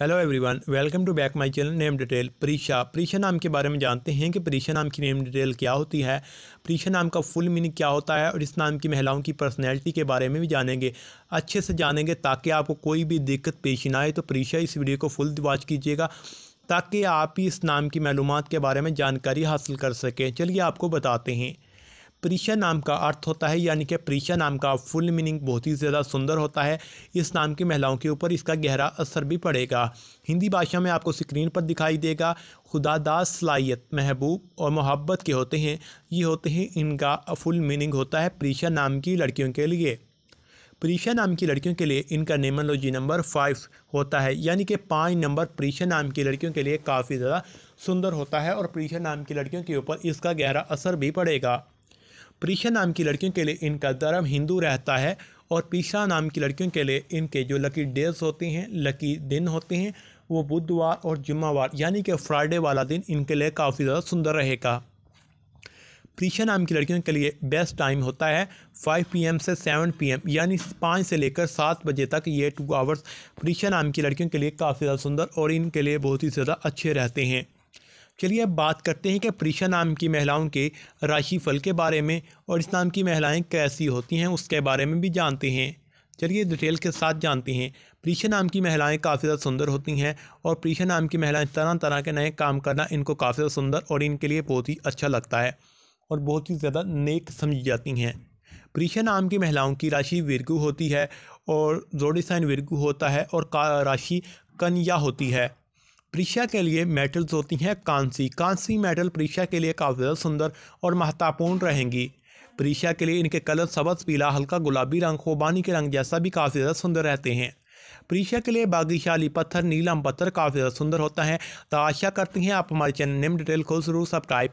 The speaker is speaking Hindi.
hello everyone welcome to back my channel name detail परीक्षा परीक्षा नाम के बारे में जानते हैं कि परीक्षा नाम की नेम डिटेल क्या होती है परीक्षा नाम का फुल मीनिंग क्या होता है और इस नाम की महिलाओं की पर्सनैलिटी के बारे में भी जानेंगे अच्छे से जानेंगे ताकि आपको कोई भी दिक्कत पेश ना आए तो परीक्षा इस वीडियो को फुल वॉच कीजिएगा ताकि आप इस नाम की मालूम के बारे में जानकारी हासिल कर सकें चलिए आपको बताते हैं प्रीशा नाम का अर्थ होता है यानी कि प्रीशा नाम का फुल मीनिंग बहुत ही ज़्यादा सुंदर होता है इस नाम की महिलाओं के ऊपर इसका गहरा असर भी पड़ेगा हिंदी भाषा में आपको स्क्रीन पर दिखाई देगा खुदादास सलाहियत महबूब और मोहब्बत के होते हैं ये होते हैं इनका फुल मीनिंग होता है प्रीशा नाम की लड़कियों के लिए प्रीशा नाम की लड़कियों के लिए इनका नेमोलॉजी नंबर फाइव होता है यानी कि पाँच नंबर प्रीशा नाम की लड़कियों के लिए काफ़ी ज़्यादा सुंदर होता है और प्रीशा नाम की लड़कियों के ऊपर इसका गहरा असर भी पड़ेगा प्रीशा नाम की लड़कियों के लिए इनका धर्म हिंदू रहता है और पीशा नाम की लड़कियों के लिए इनके जो लकी डेज होते हैं लकी दिन होते हैं वो बुधवार और जुम्मावार यानी कि फ्राइडे वाला दिन इनके लिए काफ़ी ज़्यादा सुंदर रहेगा प्रीशा नाम की लड़कियों के लिए बेस्ट टाइम होता है 5 पीएम से 7 पीएम यानी पाँच से लेकर सात बजे तक ये टू आवर्स प्रीशा नाम की लड़कियों के लिए काफ़ी ज़्यादा सुंदर और इनके लिए बहुत ही ज़्यादा अच्छे रहते हैं चलिए अब बात करते हैं कि प्रीशा नाम की महिलाओं के राशि फल के बारे में और इस नाम की महिलाएं कैसी होती हैं उसके बारे में भी जानते हैं चलिए डिटेल के साथ जानते हैं प्रीशा नाम की महिलाएं काफ़ी ज़्यादा सुंदर होती हैं और प्रीशा नाम की महिलाएं तरह तरह के नए काम करना इनको काफ़ी ज़्यादा सुंदर और इनके लिए बहुत ही अच्छा लगता है और बहुत ही ज़्यादा नेक समझी जाती हैं प्रीशा नाम की महिलाओं की राशि विरगु होती है और जोड़ी साइन विरगु होता है और का राशि कन्या होती है परीक्षा के लिए मेटल्स होती हैं कांसी कांसी मेटल परीक्षा के लिए काफ़ी ज़्यादा सुंदर और महत्वपूर्ण रहेंगी परीक्षा के लिए इनके कलर सबज पीला हल्का गुलाबी रंग खूबानी के रंग जैसा भी काफ़ी ज़्यादा सुंदर रहते हैं परीक्षा के लिए बागीशाली पत्थर नीलम पत्थर काफ़ी ज़्यादा सुंदर होता है तो आशा करते हैं आप हमारे चैनल नेम डिटेल को ज़रूर सब्सक्राइब